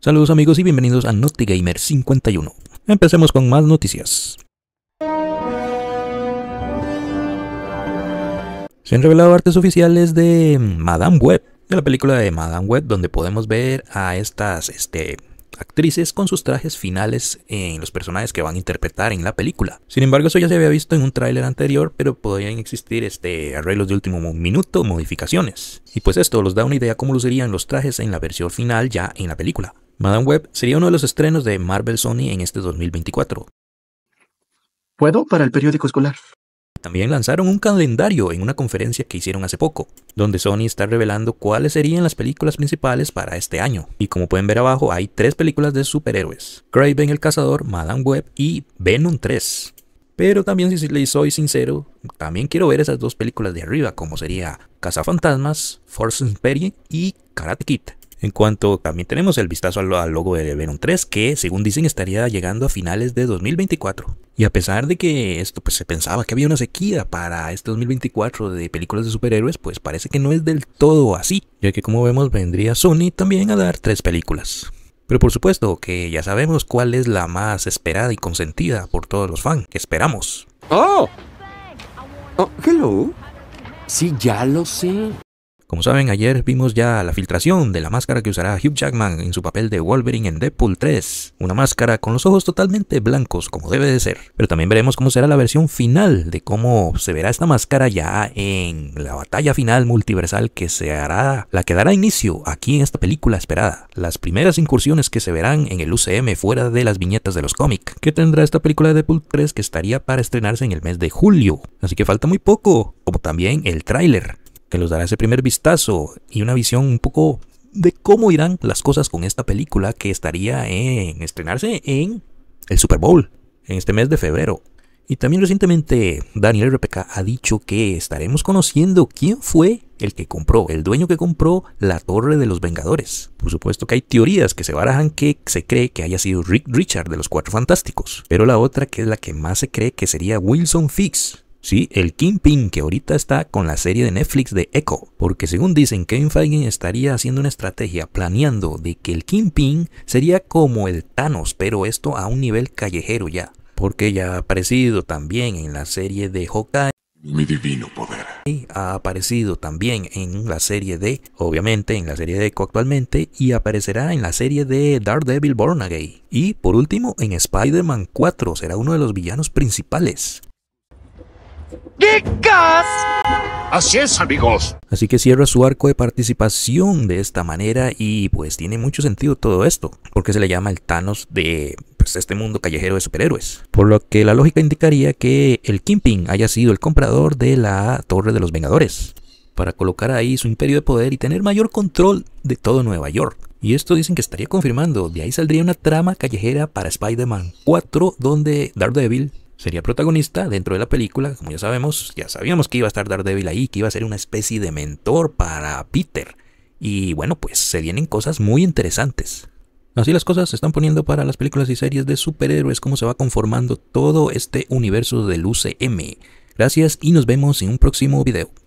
Saludos amigos y bienvenidos a Gamer 51. Empecemos con más noticias. Se han revelado artes oficiales de Madame Web, de la película de Madame Web, donde podemos ver a estas este, actrices con sus trajes finales en los personajes que van a interpretar en la película. Sin embargo, eso ya se había visto en un tráiler anterior, pero podrían existir este, arreglos de último minuto, modificaciones. Y pues esto los da una idea cómo lucirían los trajes en la versión final ya en la película. Madame Web sería uno de los estrenos de Marvel Sony en este 2024. ¿Puedo para el periódico escolar? También lanzaron un calendario en una conferencia que hicieron hace poco, donde Sony está revelando cuáles serían las películas principales para este año. Y como pueden ver abajo, hay tres películas de superhéroes. Craven el Cazador, Madame Web y Venom 3. Pero también, si les soy sincero, también quiero ver esas dos películas de arriba, como sería Cazafantasmas, Force Imperium y Karate Kid. En cuanto también tenemos el vistazo al, logo de Venom 3, que según dicen estaría llegando a finales de 2024. Y a pesar de que esto pues, se pensaba que había una sequía para este 2024 de películas de superhéroes, pues parece que no es del todo así, ya que como vemos vendría Sony también a dar tres películas. Pero por supuesto que ya sabemos cuál es la más esperada y consentida por todos los fans. Esperamos. ¡Oh! oh hello. Sí, ya lo sé. Como saben, ayer vimos ya la filtración de la máscara que usará Hugh Jackman en su papel de Wolverine en Deadpool 3, una máscara con los ojos totalmente blancos como debe de ser. Pero también veremos cómo será la versión final de cómo se verá esta máscara ya en la batalla final multiversal que se hará, la que dará inicio aquí en esta película esperada. Las primeras incursiones que se verán en el UCM fuera de las viñetas de los cómics, ¿Qué tendrá esta película de Deadpool 3 que estaría para estrenarse en el mes de julio. Así que falta muy poco, como también el tráiler que los dará ese primer vistazo y una visión un poco de cómo irán las cosas con esta película que estaría en estrenarse en el Super Bowl en este mes de febrero. Y también recientemente Daniel RPK ha dicho que estaremos conociendo quién fue el que compró, el dueño que compró la Torre de los Vengadores. Por supuesto que hay teorías que se barajan que se cree que haya sido Rick Richard de los Cuatro Fantásticos, pero la otra que es la que más se cree que sería Wilson Fix, Sí, el Kingpin que ahorita está con la serie de Netflix de Echo, porque según dicen Kevin Feige estaría haciendo una estrategia planeando de que el Kingpin sería como el Thanos, pero esto a un nivel callejero ya, porque ya ha aparecido también en la serie de Hawkeye. Mi divino poder. Y ha aparecido también en la serie de, obviamente en la serie de Echo actualmente, y aparecerá en la serie de Daredevil Born Again. Y por último, en Spider-Man 4 será uno de los villanos principales. Así es, amigos. Así que cierra su arco de participación de esta manera y pues tiene mucho sentido todo esto, porque se le llama el Thanos de pues, este mundo callejero de superhéroes. Por lo que la lógica indicaría que el Kingpin haya sido el comprador de la Torre de los Vengadores, para colocar ahí su imperio de poder y tener mayor control de todo Nueva York. Y esto dicen que estaría confirmando, de ahí saldría una trama callejera para Spider-Man 4 donde Daredevil sería protagonista dentro de la película, como ya sabemos, ya sabíamos que iba a estar Daredevil ahí, que iba a ser una especie de mentor para Peter. Y bueno, pues se vienen cosas muy interesantes. Así las cosas se están poniendo para las películas y series de superhéroes, cómo se va conformando todo este universo del UCM. Gracias y nos vemos en un próximo video.